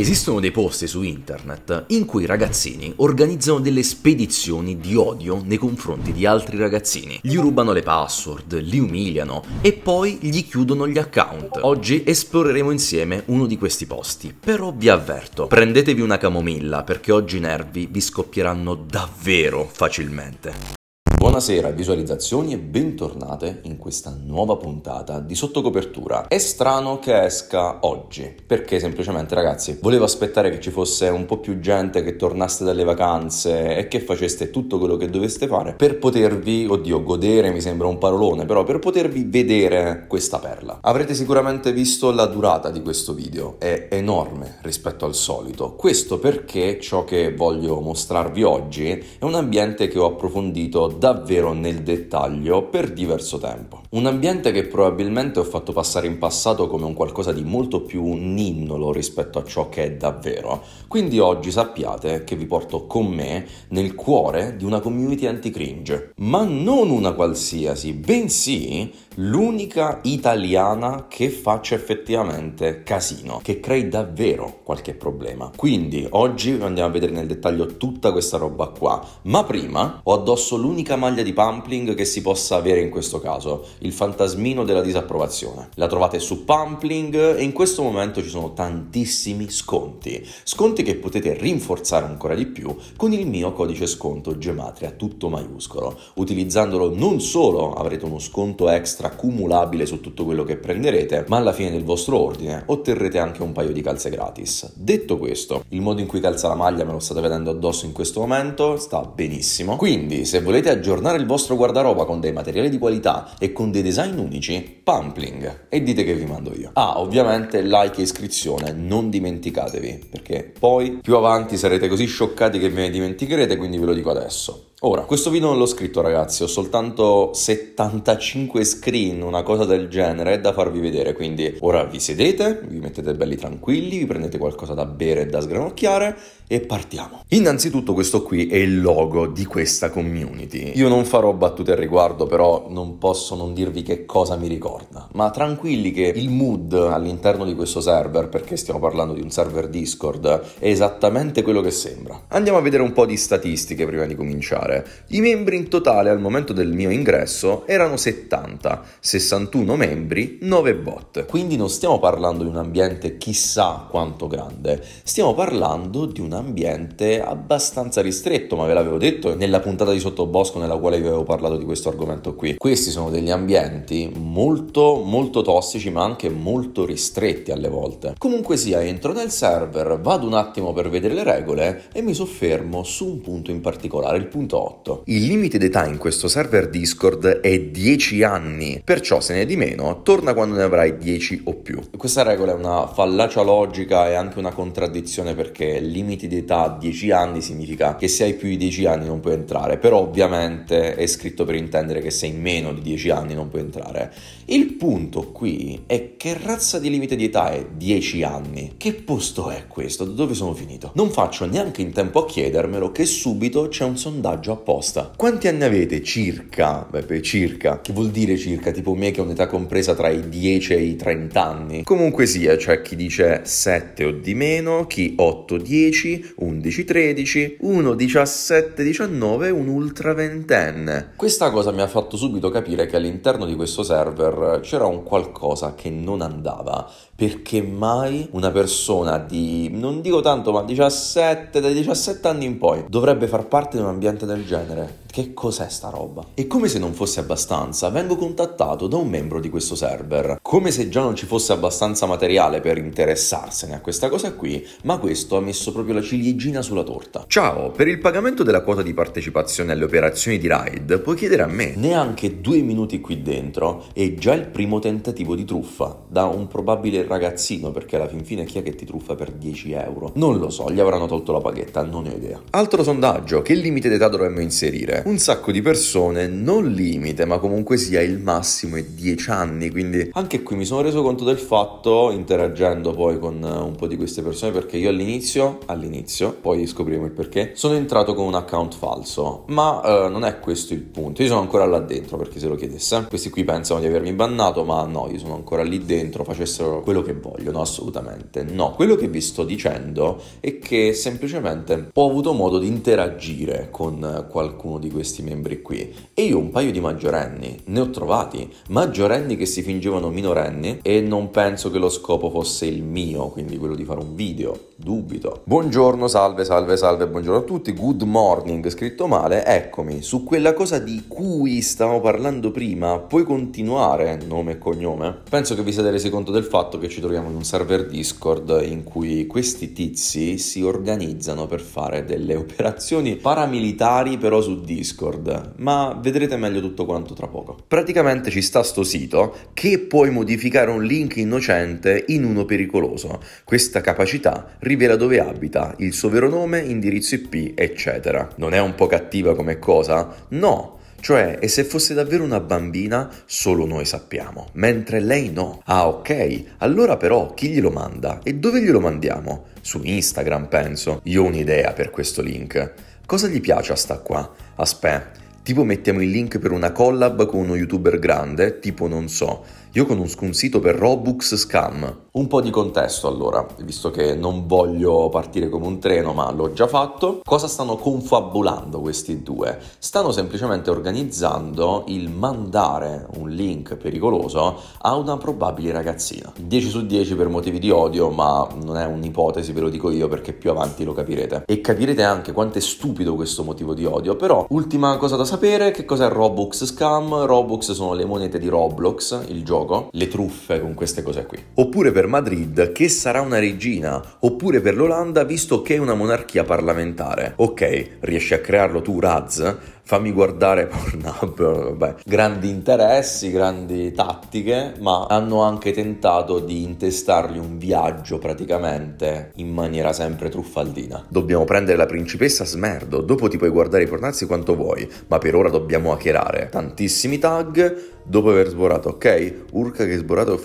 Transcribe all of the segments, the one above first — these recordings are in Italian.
Esistono dei posti su internet in cui i ragazzini organizzano delle spedizioni di odio nei confronti di altri ragazzini. Gli rubano le password, li umiliano e poi gli chiudono gli account. Oggi esploreremo insieme uno di questi posti, però vi avverto, prendetevi una camomilla perché oggi i nervi vi scoppieranno davvero facilmente. Buonasera visualizzazioni e bentornate in questa nuova puntata di Sottocopertura. È strano che esca oggi, perché semplicemente ragazzi volevo aspettare che ci fosse un po' più gente che tornaste dalle vacanze e che faceste tutto quello che doveste fare per potervi, oddio godere mi sembra un parolone, però per potervi vedere questa perla. Avrete sicuramente visto la durata di questo video, è enorme rispetto al solito, questo perché ciò che voglio mostrarvi oggi è un ambiente che ho approfondito da davvero nel dettaglio per diverso tempo. Un ambiente che probabilmente ho fatto passare in passato come un qualcosa di molto più ninnolo rispetto a ciò che è davvero, quindi oggi sappiate che vi porto con me nel cuore di una community anti-cringe, ma non una qualsiasi, bensì l'unica italiana che faccia effettivamente casino, che crei davvero qualche problema. Quindi oggi andiamo a vedere nel dettaglio tutta questa roba qua, ma prima ho addosso l'unica l'unica maglia di pampling che si possa avere in questo caso, il fantasmino della disapprovazione. La trovate su pampling e in questo momento ci sono tantissimi sconti, sconti che potete rinforzare ancora di più con il mio codice sconto Gematria tutto maiuscolo. Utilizzandolo non solo avrete uno sconto extra cumulabile su tutto quello che prenderete, ma alla fine del vostro ordine otterrete anche un paio di calze gratis. Detto questo, il modo in cui calza la maglia me lo state vedendo addosso in questo momento, sta benissimo. Quindi, se volete aggiungere aggiornare il vostro guardaroba con dei materiali di qualità e con dei design unici? Pampling. E dite che vi mando io. Ah, ovviamente like e iscrizione, non dimenticatevi, perché poi più avanti sarete così scioccati che ve ne dimenticherete, quindi ve lo dico adesso. Ora, questo video non l'ho scritto ragazzi, ho soltanto 75 screen, una cosa del genere, da farvi vedere, quindi ora vi sedete, vi mettete belli tranquilli, vi prendete qualcosa da bere e da sgranocchiare e partiamo. Innanzitutto questo qui è il logo di questa community. Io non farò battute al riguardo, però non posso non dirvi che cosa mi ricorda, ma tranquilli che il mood all'interno di questo server, perché stiamo parlando di un server Discord, è esattamente quello che sembra. Andiamo a vedere un po' di statistiche prima di cominciare militare. I membri in totale al momento del mio ingresso erano 70, 61 membri, 9 bot. Quindi non stiamo parlando di un ambiente chissà quanto grande, stiamo parlando di un ambiente abbastanza ristretto, ma ve l'avevo detto nella puntata di Sottobosco nella quale vi avevo parlato di questo argomento qui. Questi sono degli ambienti molto molto tossici, ma anche molto ristretti alle volte. Comunque sia, entro nel server, vado un attimo per vedere le regole e mi soffermo su un punto in particolare, il punto 28. Il limite d'età in questo server Discord è 10 anni, perciò se ne hai di meno torna quando ne avrai 10 o più. Questa regola è una fallacia logica e anche una contraddizione perché limite d'età 10 anni significa che se hai più di 10 anni non puoi entrare, però ovviamente è scritto per intendere che se hai meno di 10 anni non puoi entrare. Il punto qui è che razza di limite di età è 10 anni. Che posto è questo? Dove sono finito? Non faccio neanche in tempo a chiedermelo che subito c'è un sondaggio messaggio apposta. Quanti anni avete? Circa, beh, circa, che vuol dire circa, tipo me che ho un'età compresa tra i 10 e i 30 anni. Comunque sia, c'è cioè chi dice 7 o di meno, chi 8, 10, 11, 13, 1, 17, 19, un ultra ventenne. Questa cosa mi ha fatto subito capire che all'interno di questo server c'era un qualcosa che non andava perché mai una persona di, non dico tanto, ma 17, dai 17 anni in poi, dovrebbe far parte di un ambiente del genere? Che cos'è sta roba? E come se non fosse abbastanza, vengo contattato da un membro di questo server. Come se già non ci fosse abbastanza materiale per interessarsene a questa cosa qui, ma questo ha messo proprio la ciliegina sulla torta. Ciao, per il pagamento della quota di partecipazione alle operazioni di Raid puoi chiedere a me. Neanche due minuti qui dentro è già il primo tentativo di truffa da un probabile ragazzino, perché alla fin fine chi è che ti truffa per 10 euro? Non lo so, gli avranno tolto la paghetta, non ho idea. Altro sondaggio, che limite d'età dovremmo inserire? Un sacco di persone, non limite, ma comunque sia il massimo è 10 anni, quindi anche qui mi sono reso conto del fatto, interagendo poi con eh, un po' di queste persone, perché io all'inizio, all'inizio, poi scopriremo il perché, sono entrato con un account falso, ma eh, non è questo il punto, io sono ancora là dentro perché se lo chiedesse, questi qui pensano di avermi bannato, ma no, io sono ancora lì dentro, facessero quello quello che vogliono, assolutamente no. Quello che vi sto dicendo è che semplicemente ho avuto modo di interagire con qualcuno di questi membri qui e io un paio di maggiorenni ne ho trovati, maggiorenni che si fingevano minorenni e non penso che lo scopo fosse il mio, quindi quello di fare un video, dubito. Buongiorno, salve, salve, salve, buongiorno a tutti, good morning, scritto male, eccomi, su quella cosa di cui stavo parlando prima, puoi continuare nome e cognome? Penso che vi siete resi conto del fatto che che ci troviamo in un server Discord in cui questi tizi si organizzano per fare delle operazioni paramilitari però su Discord, ma vedrete meglio tutto quanto tra poco. Praticamente ci sta sto sito che puoi modificare un link innocente in uno pericoloso. Questa capacità rivela dove abita, il suo vero nome, indirizzo IP, eccetera. Non è un po' cattiva come cosa? No, cioè, e se fosse davvero una bambina, solo noi sappiamo, mentre lei no. Ah, ok, allora però chi glielo manda e dove glielo mandiamo? Su Instagram, penso. Io ho un'idea per questo link. Cosa gli piace a sta qua? Aspetta, tipo mettiamo il link per una collab con uno youtuber grande, tipo non so io conosco un sito per Robux Scam. Un po' di contesto allora, visto che non voglio partire come un treno, ma l'ho già fatto. Cosa stanno confabulando questi due? Stanno semplicemente organizzando il mandare un link pericoloso a una probabile ragazzina. 10 su 10 per motivi di odio, ma non è un'ipotesi, ve lo dico io perché più avanti lo capirete. E capirete anche quanto è stupido questo motivo di odio, però ultima cosa da sapere, che cos'è Robux Scam? Robux sono le monete di Roblox, il gioco gioco, le truffe con queste cose qui. Oppure per Madrid che sarà una regina, oppure per l'Olanda visto che è una monarchia parlamentare. Ok, riesci a crearlo tu Raz, fammi guardare Pornhub, vabbè. grandi interessi, grandi tattiche, ma hanno anche tentato di intestargli un viaggio praticamente in maniera sempre truffaldina. Dobbiamo prendere la principessa Smerdo, dopo ti puoi guardare i pornazzi quanto vuoi, ma per ora dobbiamo hackerare tantissimi tag, dopo aver sborato, ok? Urca che sborato,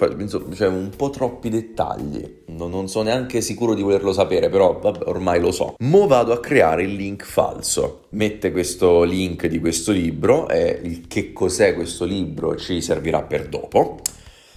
cioè un po' troppi dettagli. Non, non sono neanche sicuro di volerlo sapere, però vabbè, ormai lo so. Mo vado a creare il link falso. Mette questo link link di questo libro e il che cos'è questo libro ci servirà per dopo.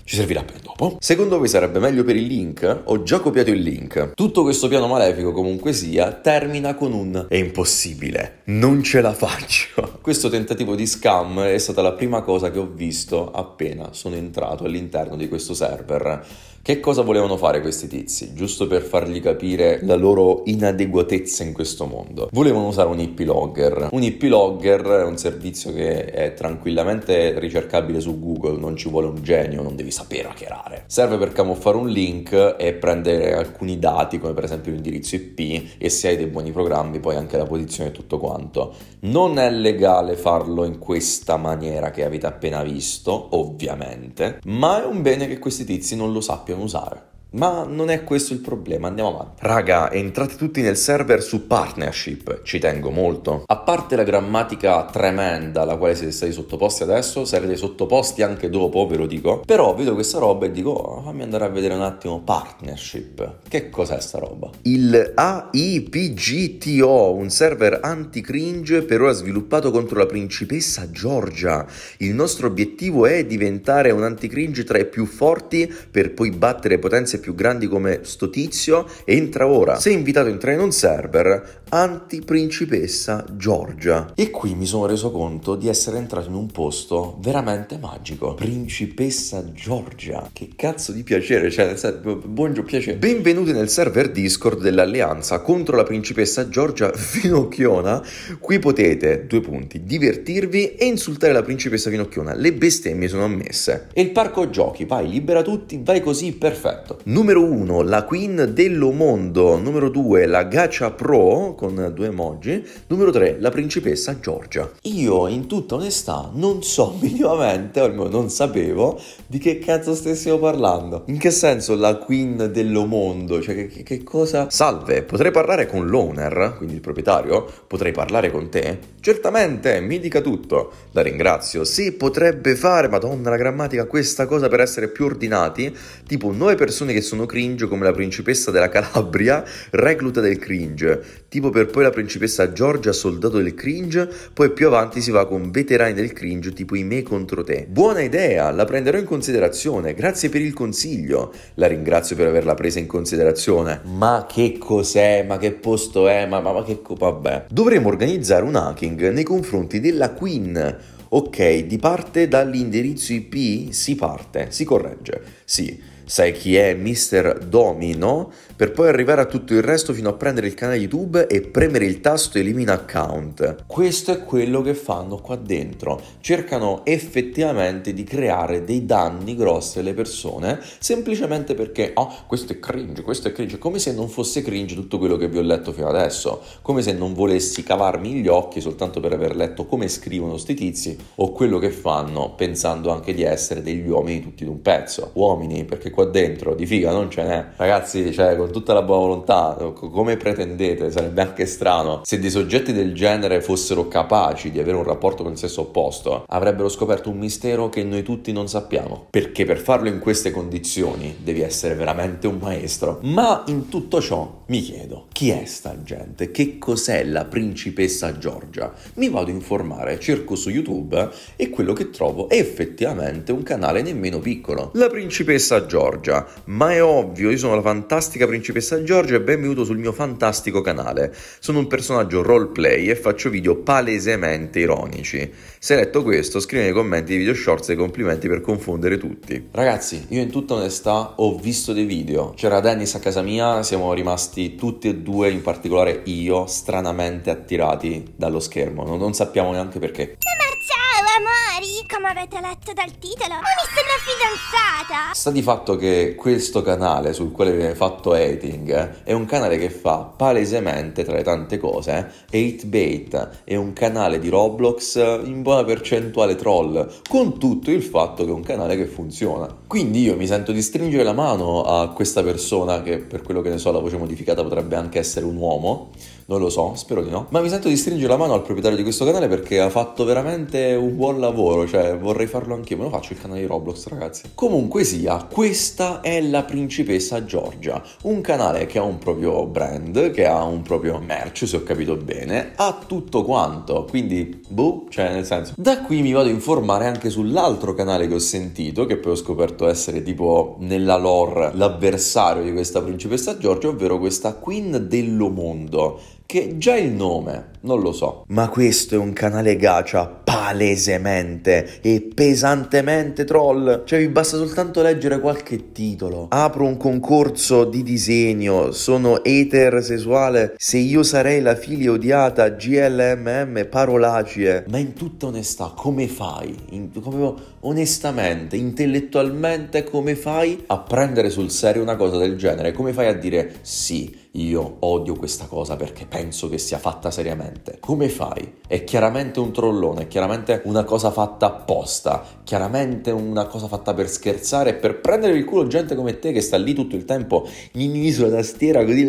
Ci servirà per dopo. Secondo voi sarebbe meglio per il link? Ho già copiato il link. Tutto questo piano malefico, comunque sia, termina con un è impossibile, non ce la faccio. Questo tentativo di scam è stata la prima cosa che ho visto appena sono entrato all'interno di questo server che cosa volevano fare questi tizi? Giusto per fargli capire la loro inadeguatezza in questo mondo. Volevano usare un hippie logger. Un hippie logger è un servizio che è tranquillamente ricercabile su Google, non ci vuole un genio, non devi sapere hackerare. Serve per camuffare un link e prendere alcuni dati, come per esempio l'indirizzo IP e se hai dei buoni programmi poi anche la posizione e tutto quanto. Non è legale farlo in questa maniera che avete appena visto, ovviamente, ma è un bene che questi tizi non lo sappiano podem usar. Ma non è questo il problema, andiamo avanti. Raga, entrate tutti nel server su partnership, ci tengo molto. A parte la grammatica tremenda alla quale siete stati sottoposti adesso, sarete sottoposti anche dopo, ve lo dico. Però vedo questa roba e dico, oh, fammi andare a vedere un attimo partnership. Che cos'è sta roba? Il AIPGTO, un server anti-cringe per ora sviluppato contro la principessa Giorgia. Il nostro obiettivo è diventare un anti-cringe tra i più forti per poi battere potenze più più grandi come sto tizio entra ora. Sei invitato a entrare in un server anti-principessa Giorgia. E qui mi sono reso conto di essere entrato in un posto veramente magico. Principessa Giorgia. Che cazzo di piacere, cioè, buongiorno, piacere. Benvenuti nel server Discord dell'Alleanza contro la principessa Giorgia Finocchiona. Qui potete, due punti, divertirvi e insultare la principessa Finocchiona. Le bestemmie sono ammesse. E il parco giochi, vai, libera tutti, vai così, perfetto. Numero 1 la Queen dello Mondo, numero 2 la Gacha Pro con due emoji, numero 3 la principessa Giorgia. Io in tutta onestà non so minimamente, o almeno non sapevo, di che cazzo stessimo parlando. In che senso la Queen dello Mondo? Cioè che, che cosa? Salve, potrei parlare con l'owner, quindi il proprietario? Potrei parlare con te? Certamente, mi dica tutto. La ringrazio. Sì, potrebbe fare, madonna la grammatica, questa cosa per essere più ordinati, tipo 9 persone che sono cringe come la principessa della Calabria, recluta del cringe, tipo per poi la principessa Giorgia, soldato del cringe, poi più avanti si va con veterani del cringe tipo i me contro te. Buona idea, la prenderò in considerazione, grazie per il consiglio, la ringrazio per averla presa in considerazione. Ma che cos'è, ma che posto è, ma, ma, ma che... Co- vabbè. Dovremmo organizzare un hacking nei confronti della Queen, Ok, di parte dall'indirizzo IP? Si parte, si corregge, sì sai chi è Mr. Domino per poi arrivare a tutto il resto fino a prendere il canale YouTube e premere il tasto elimina account. Questo è quello che fanno qua dentro, cercano effettivamente di creare dei danni grossi alle persone semplicemente perché oh questo è cringe, questo è cringe, come se non fosse cringe tutto quello che vi ho letto fino adesso, come se non volessi cavarmi gli occhi soltanto per aver letto come scrivono sti tizi o quello che fanno pensando anche di essere degli uomini tutti d'un pezzo, uomini perché qua dentro di figa non ce n'è, ragazzi cioè con tutta la buona volontà, come pretendete, sarebbe anche strano, se dei soggetti del genere fossero capaci di avere un rapporto con il sesso opposto, avrebbero scoperto un mistero che noi tutti non sappiamo. Perché per farlo in queste condizioni devi essere veramente un maestro. Ma in tutto ciò mi chiedo, chi è sta gente? Che cos'è la principessa Giorgia? Mi vado a informare, cerco su YouTube e quello che trovo è effettivamente un canale nemmeno piccolo. La principessa Giorgia, ma è ovvio, io sono la fantastica principessa Principessa Giorgio e benvenuto sul mio fantastico canale. Sono un personaggio roleplay e faccio video palesemente ironici. Se hai letto questo, scrivi nei commenti di video shorts e complimenti per confondere tutti. Ragazzi, io in tutta onestà ho visto dei video. C'era Dennis a casa mia, siamo rimasti tutti e due, in particolare io, stranamente attirati dallo schermo. Non, non sappiamo neanche perché. Ciao amori! come avete letto dal titolo, mi sono fidanzata! Sta di fatto che questo canale sul quale viene fatto hating eh, è un canale che fa palesemente, tra le tante cose, hatebait. Eh, è un canale di Roblox eh, in buona percentuale troll, con tutto il fatto che è un canale che funziona. Quindi io mi sento di stringere la mano a questa persona, che per quello che ne so la voce modificata potrebbe anche essere un uomo, non lo so, spero di no, ma mi sento di stringere la mano al proprietario di questo canale perché ha fatto veramente un buon lavoro, cioè cioè vorrei farlo anch'io, me lo faccio il canale di Roblox ragazzi. Comunque sia, questa è la principessa Giorgia, un canale che ha un proprio brand, che ha un proprio merch se ho capito bene, ha tutto quanto, quindi boh, cioè nel senso. Da qui mi vado a informare anche sull'altro canale che ho sentito, che poi ho scoperto essere tipo nella lore l'avversario di questa principessa Giorgia, ovvero questa Queen dello Mondo che già il nome non lo so. Ma questo è un canale gacha palesemente e pesantemente troll. Cioè vi basta soltanto leggere qualche titolo. Apro un concorso di disegno, sono eter sessuale, se io sarei la figlia odiata, GLMM, parolacie. Ma in tutta onestà, come fai? In, come, onestamente, intellettualmente, come fai a prendere sul serio una cosa del genere? Come fai a dire sì? Io odio questa cosa perché penso che sia fatta seriamente. Come fai? È chiaramente un trollone, è chiaramente una cosa fatta apposta, chiaramente una cosa fatta per scherzare e per prendere il culo gente come te che sta lì tutto il tempo gnigni sulla tastiera così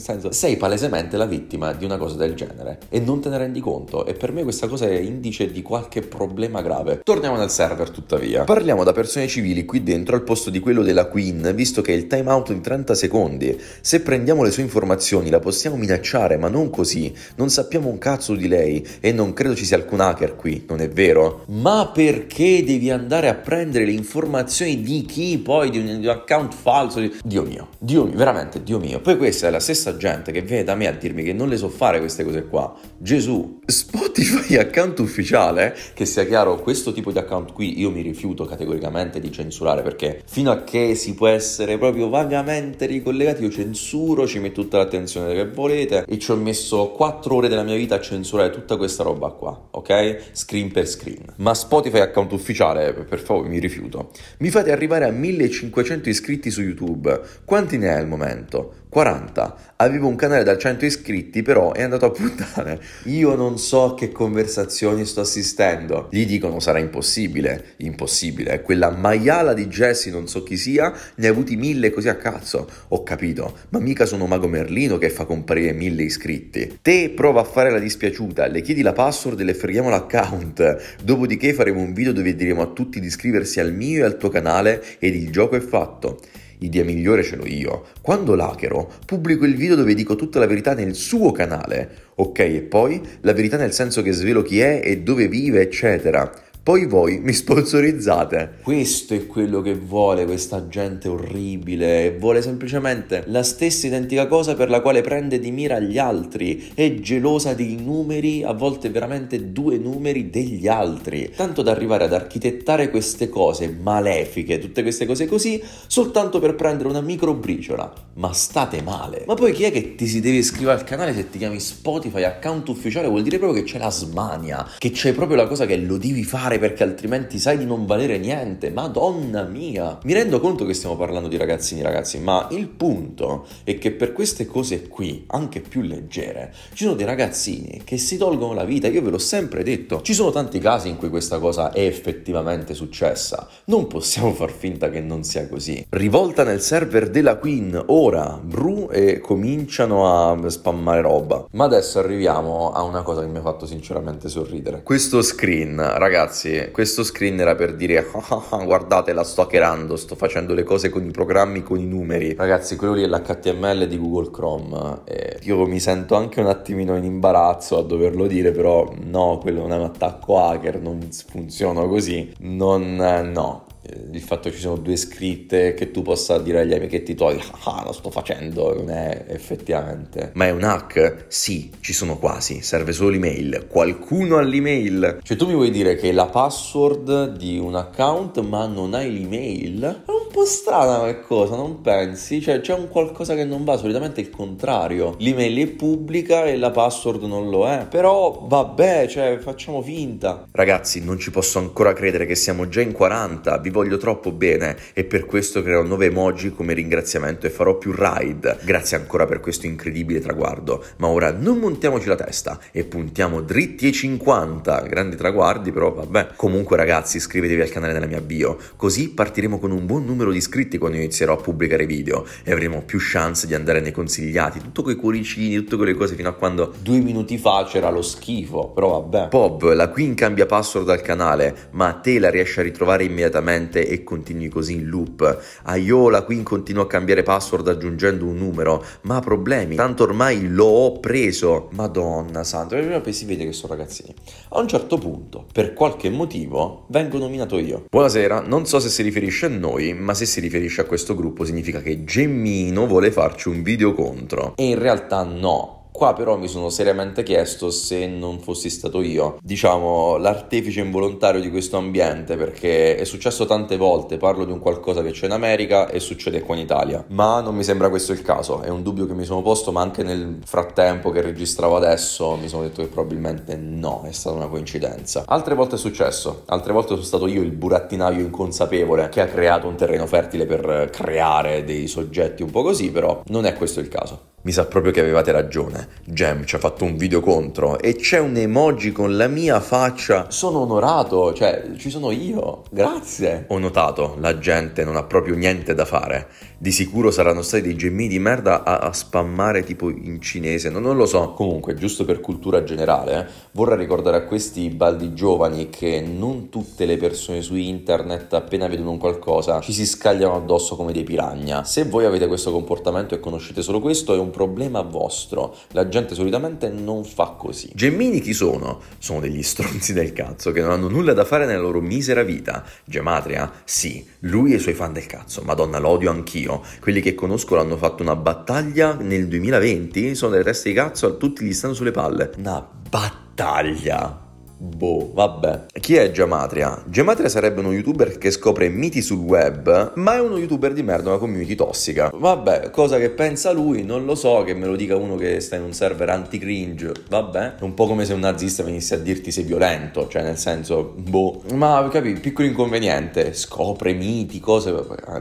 senso sei palesemente la vittima di una cosa del genere e non te ne rendi conto e per me questa cosa è indice di qualche problema grave. Torniamo nel server tuttavia. Parliamo da persone civili qui dentro al posto di quello della Queen, visto che il timeout di 30 secondi. Se prendi prendiamo le sue informazioni, la possiamo minacciare, ma non così. Non sappiamo un cazzo di lei e non credo ci sia alcun hacker qui, non è vero? Ma perché devi andare a prendere le informazioni di chi poi, di un, di un account falso? Di... Dio mio, Dio mio, veramente, Dio mio. Poi questa è la stessa gente che viene da me a dirmi che non le so fare queste cose qua. Gesù, Spotify account ufficiale, che sia chiaro, questo tipo di account qui io mi rifiuto categoricamente di censurare perché fino a che si può essere proprio vagamente ricollegati io censuro sicuro, ci metto tutta l'attenzione che volete e ci ho messo 4 ore della mia vita a censurare tutta questa roba qua, ok? Screen per screen. Ma Spotify account ufficiale, per favore, mi rifiuto. Mi fate arrivare a 1500 iscritti su YouTube. Quanti ne è al momento? 40. Avevo un canale da 100 iscritti, però è andato a puntare. Io non so a che conversazioni sto assistendo. Gli dicono sarà impossibile, impossibile. Quella maiala di Jesse, non so chi sia, ne ha avuti mille così a cazzo. Ho capito, ma mica sono Mago Merlino che fa comparire mille iscritti. Te prova a fare la dispiaciuta, le chiedi la password e le freghiamo l'account. Dopodiché faremo un video dove diremo a tutti di iscriversi al mio e al tuo canale ed il gioco è fatto l'idea migliore ce l'ho io. Quando lachero, pubblico il video dove dico tutta la verità nel suo canale. Ok, e poi la verità nel senso che svelo chi è e dove vive, eccetera. Poi voi mi sponsorizzate. Questo è quello che vuole questa gente orribile. Vuole semplicemente la stessa identica cosa per la quale prende di mira gli altri. È gelosa dei numeri, a volte veramente due numeri degli altri. Tanto da arrivare ad architettare queste cose malefiche, tutte queste cose così, soltanto per prendere una micro briciola. Ma state male. Ma poi chi è che ti si deve iscrivere al canale se ti chiami Spotify account ufficiale? Vuol dire proprio che c'è la smania, che c'è proprio la cosa che lo devi fare fare perché altrimenti sai di non valere niente. Madonna mia! Mi rendo conto che stiamo parlando di ragazzini, ragazzi, ma il punto è che per queste cose qui, anche più leggere, ci sono dei ragazzini che si tolgono la vita. Io ve l'ho sempre detto, ci sono tanti casi in cui questa cosa è effettivamente successa. Non possiamo far finta che non sia così. Rivolta nel server della Queen, ora, Bru e cominciano a spammare roba. Ma adesso arriviamo a una cosa che mi ha fatto sinceramente sorridere. Questo screen, ragazzi ragazzi, questo screen era per dire ah, ah, ah, guardate la sto hackerando, sto facendo le cose con i programmi, con i numeri. Ragazzi, quello lì è l'HTML di Google Chrome. Eh, io mi sento anche un attimino in imbarazzo a doverlo dire, però no, quello non è un attacco hacker, non funziona così. Non, eh, no, eh, il fatto che ci sono due scritte che tu possa dire agli amichetti tuoi ah, ah lo sto facendo non è effettivamente ma è un hack sì ci sono quasi serve solo l'email qualcuno ha l'email cioè tu mi vuoi dire che la password di un account ma non hai l'email è un po' strana qualcosa, non pensi? Cioè, c'è un qualcosa che non va, solitamente è il contrario. L'email è pubblica e la password non lo è. Però vabbè, cioè, facciamo finta. Ragazzi, non ci posso ancora credere che siamo già in 40, vi voglio troppo bene e per questo creerò nuove emoji come ringraziamento e farò più ride. Grazie ancora per questo incredibile traguardo, ma ora non montiamoci la testa e puntiamo dritti ai 50. Grandi traguardi, però vabbè. Comunque ragazzi, iscrivetevi al canale della mia bio, così partiremo con un buon numero numero di iscritti quando inizierò a pubblicare video e avremo più chance di andare nei consigliati, tutto quei cuoricini, tutte quelle cose fino a quando due minuti fa c'era lo schifo, però vabbè. Bob, la Queen cambia password dal canale, ma te la riesci a ritrovare immediatamente e continui così in loop. A io la Queen continua a cambiare password aggiungendo un numero, ma problemi, tanto ormai lo ho preso. Madonna santa, poi si vede che sono ragazzini. A un certo punto, per qualche motivo, vengo nominato io. Buonasera, non so se si riferisce a noi, ma ma se si riferisce a questo gruppo significa che Gemmino vuole farci un video contro. E in realtà no, qua però mi sono seriamente chiesto se non fossi stato io, diciamo, l'artefice involontario di questo ambiente, perché è successo tante volte, parlo di un qualcosa che c'è in America e succede qua in Italia, ma non mi sembra questo il caso, è un dubbio che mi sono posto, ma anche nel frattempo che registravo adesso mi sono detto che probabilmente no, è stata una coincidenza. Altre volte è successo, altre volte sono stato io il burattinaio inconsapevole che ha creato un terreno fertile per creare dei soggetti un po' così, però non è questo il caso. Mi sa proprio che avevate ragione. Gem ci ha fatto un video contro e c'è un emoji con la mia faccia. Sono onorato, cioè ci sono io, grazie. Ho notato, la gente non ha proprio niente da fare di sicuro saranno stati dei gemmini di merda a, a spammare tipo in cinese, no, non lo so. Comunque, giusto per cultura generale, eh, vorrei ricordare a questi baldi giovani che non tutte le persone su internet appena vedono un qualcosa ci si scagliano addosso come dei piragna. Se voi avete questo comportamento e conoscete solo questo, è un problema vostro. La gente solitamente non fa così. Gemmini chi sono? Sono degli stronzi del cazzo che non hanno nulla da fare nella loro misera vita. Gematria? Sì, lui e i suoi fan del cazzo. Madonna, l'odio anch'io vicino. Quelli che conosco l'hanno fatto una battaglia nel 2020, sono delle teste di cazzo, tutti gli stanno sulle palle. Una battaglia Boh, vabbè. Chi è Gematria? Gematria sarebbe uno youtuber che scopre miti sul web, ma è uno youtuber di merda, una community tossica. Vabbè, cosa che pensa lui, non lo so, che me lo dica uno che sta in un server anti-cringe, vabbè. È un po' come se un nazista venisse a dirti sei violento, cioè nel senso, boh. Ma capi, piccolo inconveniente, scopre miti, cose,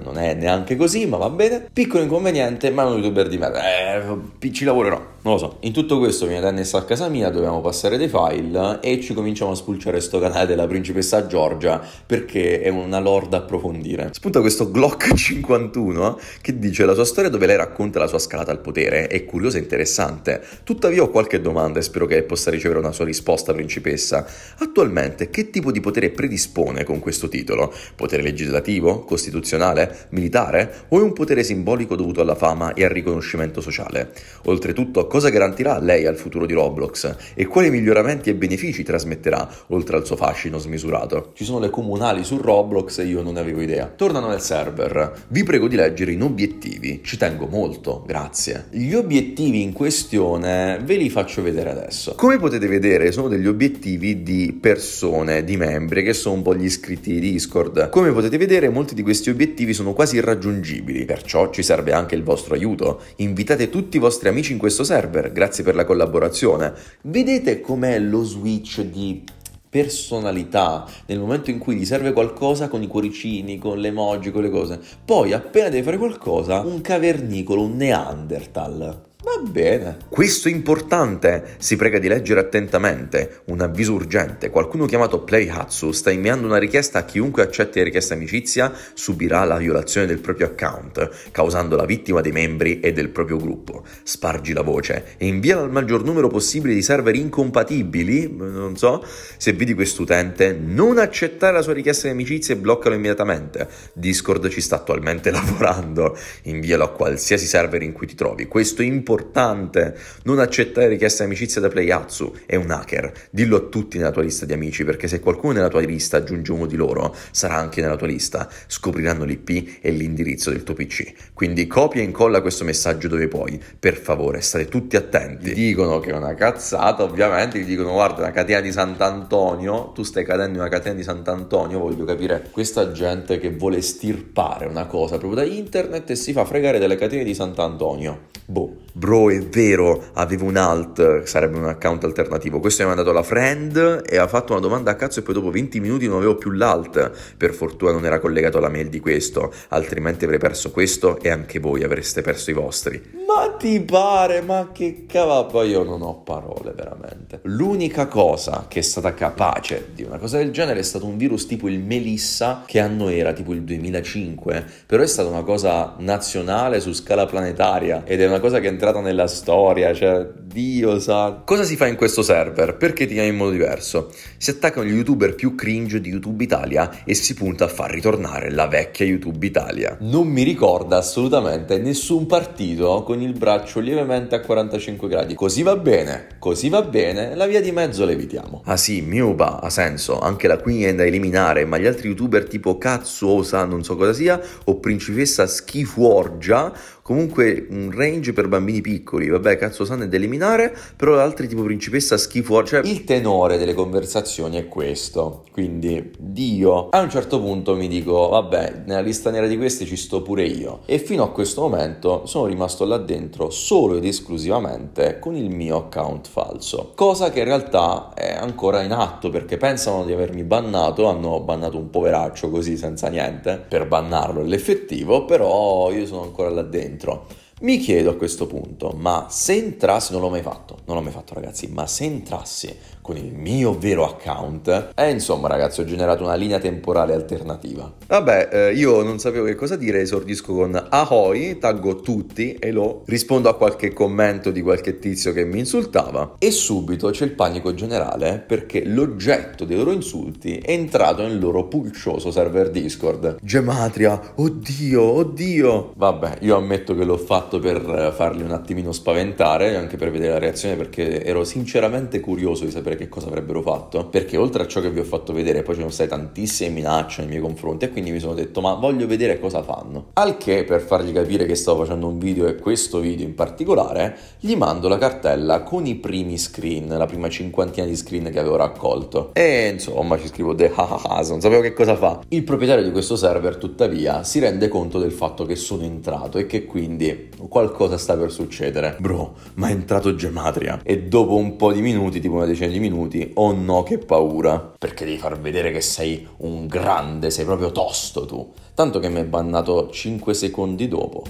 non è neanche così, ma va bene. Piccolo inconveniente, ma è uno youtuber di merda. Eh, ci lavorerò, non lo so. In tutto questo viene da a casa mia, dobbiamo passare dei file e ci cominciamo cominciamo a spulciare sto canale della principessa Giorgia perché è una lorda approfondire. Spunta questo Glock 51 che dice la sua storia dove lei racconta la sua scalata al potere, è curiosa e interessante. Tuttavia ho qualche domanda e spero che possa ricevere una sua risposta, principessa. Attualmente che tipo di potere predispone con questo titolo? Potere legislativo, costituzionale, militare o è un potere simbolico dovuto alla fama e al riconoscimento sociale? Oltretutto, cosa garantirà lei al futuro di Roblox e quali miglioramenti e benefici trasmetterà? permetterà, oltre al suo fascino smisurato. Ci sono le comunali su Roblox e io non ne avevo idea. Tornano al server. Vi prego di leggere in obiettivi, ci tengo molto, grazie. Gli obiettivi in questione ve li faccio vedere adesso. Come potete vedere, sono degli obiettivi di persone, di membri, che sono un po' gli iscritti di Discord. Come potete vedere, molti di questi obiettivi sono quasi irraggiungibili, perciò ci serve anche il vostro aiuto. Invitate tutti i vostri amici in questo server, grazie per la collaborazione. Vedete com'è lo switch di di personalità nel momento in cui gli serve qualcosa con i cuoricini, con le emoji, con le cose. Poi appena deve fare qualcosa, un cavernicolo, un Neanderthal. Va bene. Questo è importante si prega di leggere attentamente. Un avviso urgente. Qualcuno chiamato Playhatsu sta inviando una richiesta a chiunque accetti la richiesta amicizia subirà la violazione del proprio account, causando la vittima dei membri e del proprio gruppo. Spargi la voce e inviala al maggior numero possibile di server incompatibili, non so, se vedi quest'utente, non accettare la sua richiesta di amicizia e bloccalo immediatamente. Discord ci sta attualmente lavorando. Invialo a qualsiasi server in cui ti trovi. Questo è importante importante. Non accettare richieste di amicizia da Playatsu è un hacker. Dillo a tutti nella tua lista di amici, perché se qualcuno nella tua lista aggiunge uno di loro, sarà anche nella tua lista. Scopriranno l'IP e l'indirizzo del tuo PC. Quindi copia e incolla questo messaggio dove puoi. Per favore, state tutti attenti. Gli dicono che è una cazzata, ovviamente, gli dicono guarda, una catena di Sant'Antonio, tu stai cadendo in una catena di Sant'Antonio, voglio capire questa gente che vuole stirpare una cosa proprio da internet e si fa fregare dalle catene di Sant'Antonio. Boh, Bro, è vero, avevo un alt, sarebbe un account alternativo. Questo mi ha mandato la friend e ha fatto una domanda a cazzo e poi dopo 20 minuti non avevo più l'alt. Per fortuna non era collegato alla mail di questo, altrimenti avrei perso questo e anche voi avreste perso i vostri. Ma ti pare? Ma che cavappa, io non ho parole veramente. L'unica cosa che è stata capace di una cosa del genere è stato un virus tipo il Melissa, che anno era tipo il 2005, però è stata una cosa nazionale su scala planetaria ed è una cosa che è entrata nella storia, cioè Dio sa. Cosa si fa in questo server? Perché ti chiami in modo diverso? Si attaccano gli youtuber più cringe di YouTube Italia e si punta a far ritornare la vecchia YouTube Italia. Non mi ricorda assolutamente nessun partito con il braccio braccio lievemente a 45 gradi. Così va bene, così va bene, la via di mezzo levitiamo. evitiamo. Ah sì, Miuba ha senso, anche la Queen è da eliminare, ma gli altri youtuber tipo Cazzuosa, non so cosa sia, o Principessa Schiforgia comunque un range per bambini piccoli, vabbè, cazzo sanno ed eliminare, però altri tipo principessa schifo, cioè il tenore delle conversazioni è questo. Quindi Dio, a un certo punto mi dico, vabbè, nella lista nera di questi ci sto pure io e fino a questo momento sono rimasto là dentro solo ed esclusivamente con il mio account falso. Cosa che in realtà è ancora in atto perché pensano di avermi bannato, hanno bannato un poveraccio così senza niente per bannarlo, l'effettivo, però io sono ancora là dentro dentro. Mi chiedo a questo punto, ma se entrassi, non l'ho mai fatto, non l'ho mai fatto ragazzi, ma se entrassi con il mio vero account, eh insomma ragazzi ho generato una linea temporale alternativa. Vabbè, eh, io non sapevo che cosa dire, esordisco con Ahoy, taggo tutti e lo rispondo a qualche commento di qualche tizio che mi insultava e subito c'è il panico generale perché l'oggetto dei loro insulti è entrato nel loro pulcioso server Discord. Gematria, oddio, oddio. Vabbè, io ammetto che l'ho fatto fatto per eh, farli un attimino spaventare, anche per vedere la reazione, perché ero sinceramente curioso di sapere che cosa avrebbero fatto, perché oltre a ciò che vi ho fatto vedere, poi ci sono state tantissime minacce nei miei confronti e quindi mi sono detto ma voglio vedere cosa fanno. Al che per fargli capire che stavo facendo un video e questo video in particolare, gli mando la cartella con i primi screen, la prima cinquantina di screen che avevo raccolto. E insomma ci scrivo de hahaha, non sapevo che cosa fa. Il proprietario di questo server tuttavia si rende conto del fatto che sono entrato e che quindi qualcosa sta per succedere. Bro, ma è entrato Gematria. E dopo un po' di minuti, tipo una decina di minuti, oh no, che paura. Perché devi far vedere che sei un grande, sei proprio tosto tu. Tanto che mi è bannato 5 secondi dopo.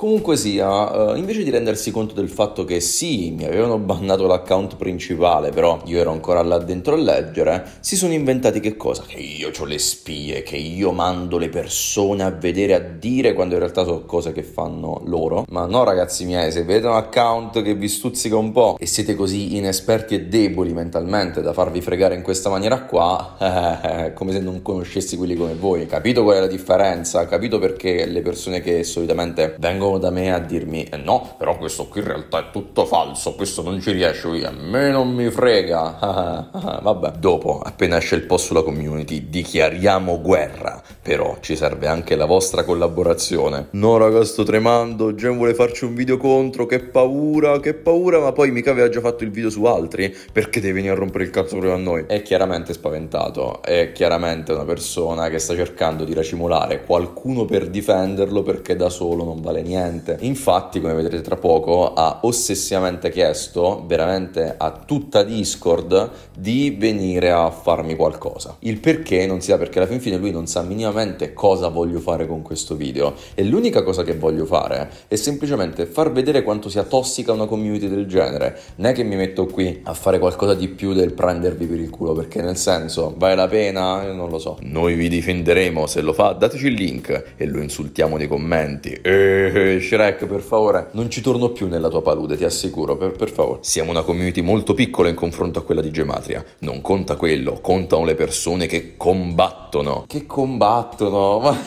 Comunque sia, eh, invece di rendersi conto del fatto che sì, mi avevano bannato l'account principale, però io ero ancora là dentro a leggere, si sono inventati che cosa? Che io ho le spie, che io mando le persone a vedere, a dire, quando in realtà sono cose che fanno loro. Ma no ragazzi miei, se vedete un account che vi stuzzica un po' e siete così inesperti e deboli mentalmente da farvi fregare in questa maniera qua, eh, come se non conoscessi quelli come voi. Capito qual è la differenza? Capito perché le persone che solitamente vengono vengono da me a dirmi eh no, però questo qui in realtà è tutto falso, questo non ci riesco io, a me non mi frega. Ah, ah, ah, Vabbè, dopo, appena esce il post sulla community, dichiariamo guerra, però ci serve anche la vostra collaborazione. No raga, sto tremando, Gen vuole farci un video contro, che paura, che paura, ma poi mica aveva già fatto il video su altri, perché devi venire a rompere il cazzo proprio a noi? È chiaramente spaventato, è chiaramente una persona che sta cercando di racimolare qualcuno per difenderlo perché da solo non vale niente niente. Infatti, come vedrete tra poco, ha ossessivamente chiesto veramente a tutta Discord di venire a farmi qualcosa. Il perché non si sa perché alla fin fine lui non sa minimamente cosa voglio fare con questo video e l'unica cosa che voglio fare è semplicemente far vedere quanto sia tossica una community del genere. Non è che mi metto qui a fare qualcosa di più del prendervi per il culo perché nel senso vale la pena? Eh, non lo so. Noi vi difenderemo se lo fa, dateci il link e lo insultiamo nei commenti. Eeeh eh, Shrek, per favore, non ci torno più nella tua palude, ti assicuro, per, per favore. Siamo una community molto piccola in confronto a quella di Gematria. Non conta quello, contano le persone che combattono. Che combattono? Ma...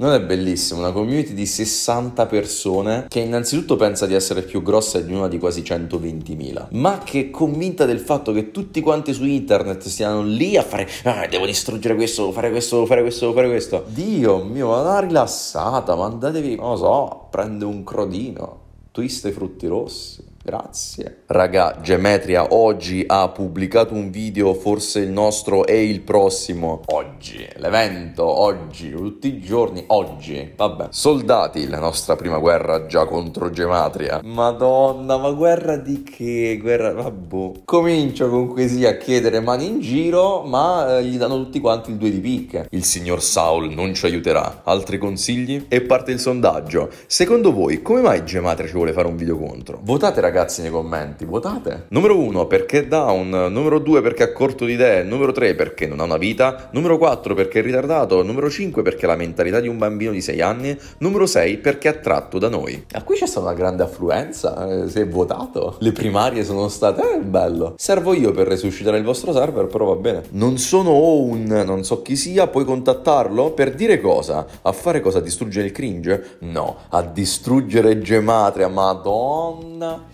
Non è bellissimo? Una community di 60 persone che innanzitutto pensa di essere più grossa di una di quasi 120.000, ma che è convinta del fatto che tutti quanti su internet stiano lì a fare ah, devo distruggere questo, fare questo, fare questo, fare questo. Dio mio, ma la rilassata, mandatevi, non lo so, prende un crodino, twist i frutti rossi. Grazie. Raga, Gemetria oggi ha pubblicato un video, forse il nostro è il prossimo. Oggi, l'evento, oggi, tutti i giorni, oggi. Vabbè. Soldati, la nostra prima guerra già contro Gematria. Madonna, ma guerra di che? Guerra, vabbè. Comincio con così a chiedere mani in giro, ma eh, gli danno tutti quanti il 2 di picche. Il signor Saul non ci aiuterà. Altri consigli? E parte il sondaggio. Secondo voi, come mai Gematria ci vuole fare un video contro? Votate ragazzi ragazzi nei commenti, votate. Numero 1 perché è down, numero 2 perché ha corto di idee, numero 3 perché non ha una vita, numero 4 perché è ritardato, numero 5 perché ha la mentalità di un bambino di 6 anni, numero 6 perché è attratto da noi. A ah, qui c'è stata una grande affluenza, eh, si è votato, le primarie sono state, eh, bello. Servo io per resuscitare il vostro server, però va bene. Non sono un non so chi sia, puoi contattarlo? Per dire cosa? A fare cosa? A Distruggere il cringe? No, a distruggere gematria, madonna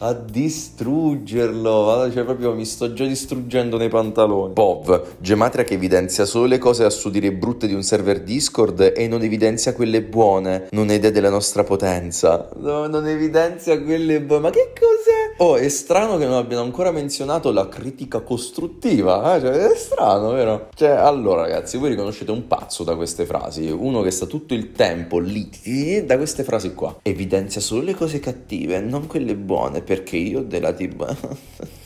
a distruggerlo. Cioè, proprio mi sto già distruggendo nei pantaloni. POV, gematria che evidenzia solo le cose a suo dire brutte di un server Discord e non evidenzia quelle buone. Non è idea della nostra potenza. No, non evidenzia quelle buone. Ma che cos'è? Oh, è strano che non abbiano ancora menzionato la critica costruttiva. Eh? Cioè, è strano, vero? Cioè, allora, ragazzi, voi riconoscete un pazzo da queste frasi. Uno che sta tutto il tempo lì, eh, da queste frasi qua. Evidenzia solo le cose cattive, non quelle buone, perché io della tiba...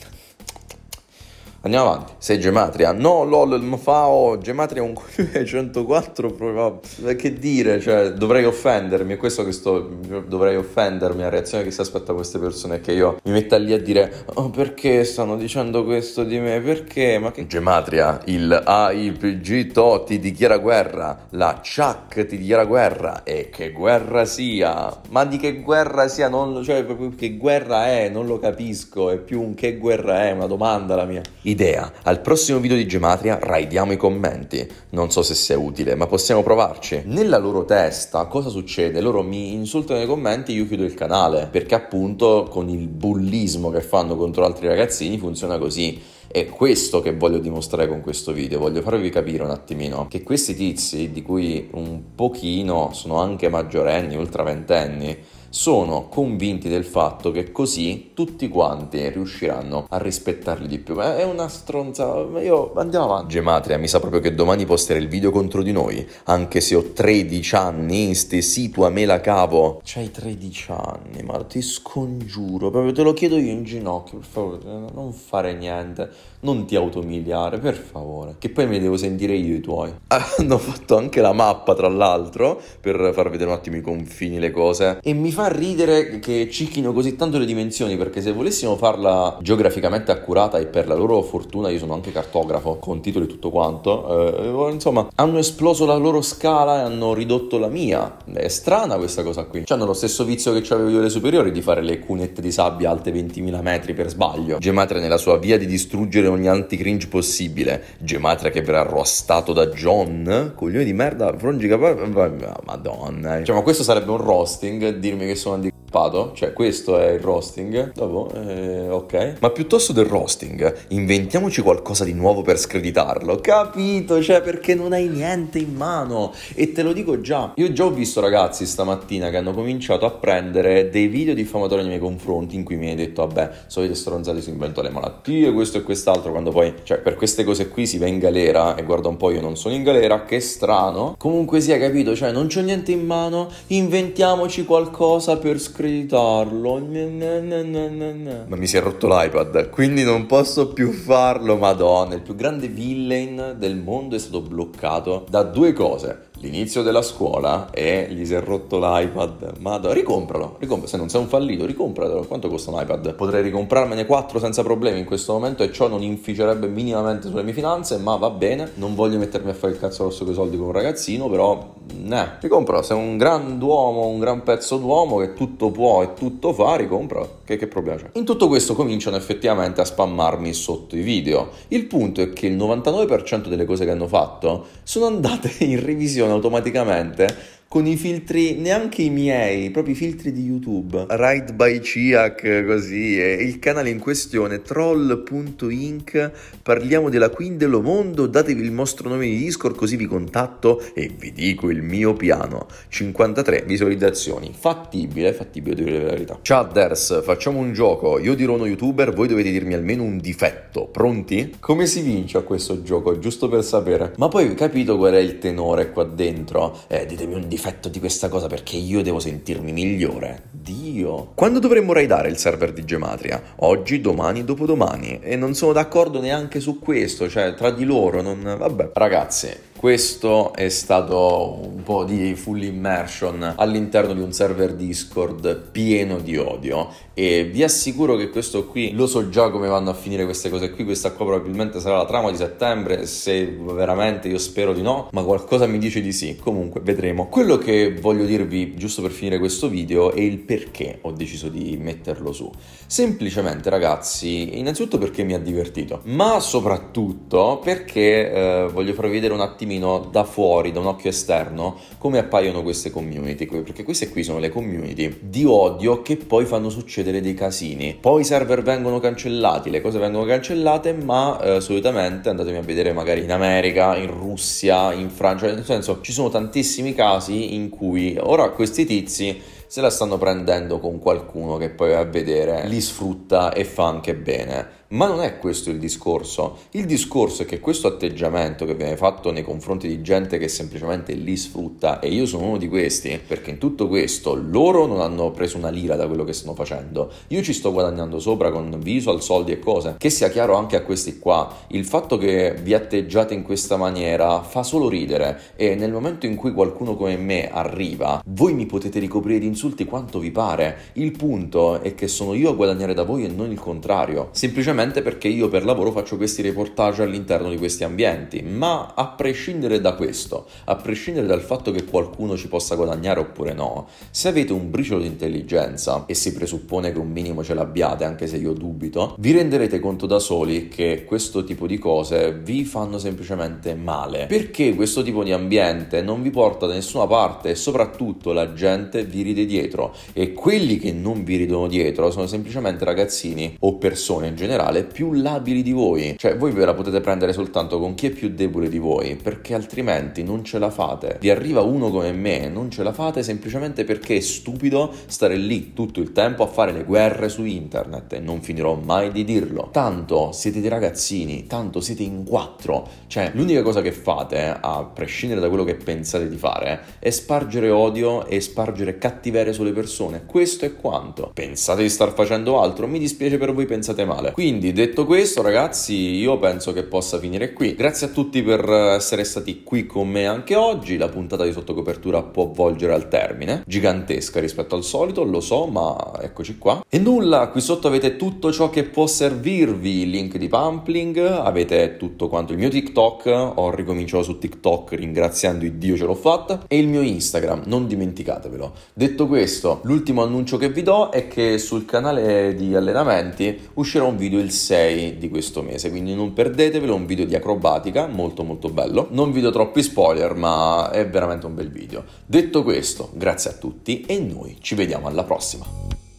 Andiamo avanti. Sei gematria. No, lol, il mfao. Gematria è un coglione 104. Proprio. Che dire, cioè, dovrei offendermi. È questo che sto. Dovrei offendermi. La reazione che si aspetta a queste persone è che io mi metta lì a dire: Oh, perché stanno dicendo questo di me? Perché? Ma che. Gematria, il AIPG To ti dichiara guerra. La Chuck ti dichiara guerra. E che guerra sia. Ma di che guerra sia? Non, cioè, che guerra è? Non lo capisco. È più un che guerra è. Una domanda la mia. Idea, al prossimo video di Gematria raidiamo i commenti. Non so se sia utile, ma possiamo provarci. Nella loro testa cosa succede? Loro mi insultano nei commenti e io chiudo il canale, perché appunto con il bullismo che fanno contro altri ragazzini funziona così. È questo che voglio dimostrare con questo video, voglio farvi capire un attimino che questi tizi, di cui un pochino sono anche maggiorenni, ultra ventenni, sono convinti del fatto che così tutti quanti riusciranno a rispettarli di più. Ma è una stronza. Io andiamo avanti. Gematria, mi sa proprio che domani posterò il video contro di noi. Anche se ho 13 anni, inste, situa me la cavo. C'hai 13 anni, ma ti scongiuro. Proprio te lo chiedo io in ginocchio, per favore. Non fare niente. Non ti automiliare, per favore. Che poi mi devo sentire io i tuoi. Hanno fatto anche la mappa, tra l'altro, per far vedere un attimo i confini, le cose. E mi fa fa ridere che cicchino così tanto le dimensioni, perché se volessimo farla geograficamente accurata e per la loro fortuna io sono anche cartografo con titoli e tutto quanto, eh, eh insomma, hanno esploso la loro scala e hanno ridotto la mia. È strana questa cosa qui. Cioè, hanno lo stesso vizio che avevo io alle superiori di fare le cunette di sabbia alte 20.000 metri per sbaglio. Gematria nella sua via di distruggere ogni anti-cringe possibile. Gematria che verrà rostato da John, coglione di merda, frongica, madonna. Eh. Cioè, ma questo sarebbe un roasting, dirmi che this one sviluppato, cioè questo è il roasting, dopo, eh, ok. Ma piuttosto del roasting, inventiamoci qualcosa di nuovo per screditarlo, capito? Cioè perché non hai niente in mano e te lo dico già. Io già ho visto ragazzi stamattina che hanno cominciato a prendere dei video diffamatori nei miei confronti in cui mi hai detto, vabbè, solite stronzate si inventano le malattie, questo e quest'altro, quando poi, cioè per queste cose qui si va in galera e guarda un po' io non sono in galera, che strano. Comunque sia, capito? Cioè non c'ho niente in mano, inventiamoci qualcosa per screditarlo screditarlo. Gna gna gna Ma mi si è rotto l'iPad, quindi non posso più farlo. Madonna, il più grande villain del mondo è stato bloccato da due cose l'inizio della scuola e gli si è rotto l'iPad. Ma ricompralo, ricompralo, se non sei un fallito, ricompratelo. Quanto costa un iPad? Potrei ricomprarmene 4 senza problemi in questo momento e ciò non inficerebbe minimamente sulle mie finanze, ma va bene. Non voglio mettermi a fare il cazzo rosso con i soldi con un ragazzino, però ne, ricompralo. Sei un grand'uomo, un gran pezzo d'uomo che tutto può e tutto fa, ricompralo che, che problema c'è? In tutto questo cominciano effettivamente a spammarmi sotto i video. Il punto è che il 99% delle cose che hanno fatto sono andate in revisione automaticamente con i filtri, neanche i miei, proprio i filtri di YouTube. Ride by Ciac, così, e il canale in questione, troll.inc, parliamo della Queen dello Mondo, datevi il vostro nome di Discord così vi contatto e vi dico il mio piano. 53 visualizzazioni, fattibile, eh, fattibile devo dire la verità. Chadders, facciamo un gioco, io dirò uno youtuber, voi dovete dirmi almeno un difetto, pronti? Come si vince a questo gioco, giusto per sapere? Ma poi ho capito qual è il tenore qua dentro, eh, ditemi un difetto difetto di questa cosa perché io devo sentirmi migliore. Dio. Quando dovremmo raidare il server di Gematria? Oggi, domani, dopodomani. E non sono d'accordo neanche su questo, cioè tra di loro non... Vabbè. Ragazzi, questo è stato un po' di full immersion all'interno di un server Discord pieno di odio e vi assicuro che questo qui lo so già come vanno a finire queste cose qui, questa qua probabilmente sarà la trama di settembre, se veramente io spero di no, ma qualcosa mi dice di sì, comunque vedremo. Quello che voglio dirvi giusto per finire questo video è il perché ho deciso di metterlo su. Semplicemente ragazzi, innanzitutto perché mi ha divertito, ma soprattutto perché eh, voglio farvi vedere un attimo attimino da fuori, da un occhio esterno, come appaiono queste community, perché queste qui sono le community di odio che poi fanno succedere dei casini. Poi i server vengono cancellati, le cose vengono cancellate, ma eh, solitamente andatemi a vedere magari in America, in Russia, in Francia, nel senso ci sono tantissimi casi in cui ora questi tizi se la stanno prendendo con qualcuno che poi va a vedere, li sfrutta e fa anche bene. Ma non è questo il discorso. Il discorso è che questo atteggiamento che viene fatto nei confronti di gente che semplicemente li sfrutta, e io sono uno di questi, perché in tutto questo loro non hanno preso una lira da quello che stanno facendo. Io ci sto guadagnando sopra con visual, soldi e cose. Che sia chiaro anche a questi qua, il fatto che vi atteggiate in questa maniera fa solo ridere e nel momento in cui qualcuno come me arriva, voi mi potete ricoprire di insulti quanto vi pare. Il punto è che sono io a guadagnare da voi e non il contrario. Semplicemente semplicemente perché io per lavoro faccio questi reportage all'interno di questi ambienti, ma a prescindere da questo, a prescindere dal fatto che qualcuno ci possa guadagnare oppure no, se avete un briciolo di intelligenza e si presuppone che un minimo ce l'abbiate, anche se io dubito, vi renderete conto da soli che questo tipo di cose vi fanno semplicemente male, perché questo tipo di ambiente non vi porta da nessuna parte e soprattutto la gente vi ride dietro e quelli che non vi ridono dietro sono semplicemente ragazzini o persone in generale mentale più labili di voi. Cioè, voi ve la potete prendere soltanto con chi è più debole di voi, perché altrimenti non ce la fate. Vi arriva uno come me, non ce la fate semplicemente perché è stupido stare lì tutto il tempo a fare le guerre su internet e non finirò mai di dirlo. Tanto siete dei ragazzini, tanto siete in quattro. Cioè, l'unica cosa che fate, a prescindere da quello che pensate di fare, è spargere odio e spargere cattiveria sulle persone. Questo è quanto. Pensate di star facendo altro? Mi dispiace per voi, pensate male. Quindi quindi detto questo ragazzi io penso che possa finire qui. Grazie a tutti per essere stati qui con me anche oggi, la puntata di sottocopertura può volgere al termine, gigantesca rispetto al solito, lo so, ma eccoci qua. E nulla, qui sotto avete tutto ciò che può servirvi, link di Pumpling, avete tutto quanto il mio TikTok, ho ricominciato su TikTok ringraziando il Dio ce l'ho fatta, e il mio Instagram, non dimenticatevelo. Detto questo, l'ultimo annuncio che vi do è che sul canale di allenamenti uscirà un video il 6 di questo mese, quindi non perdetevelo, un video di acrobatica molto molto bello. Non vi do troppi spoiler, ma è veramente un bel video. Detto questo, grazie a tutti e noi ci vediamo alla prossima.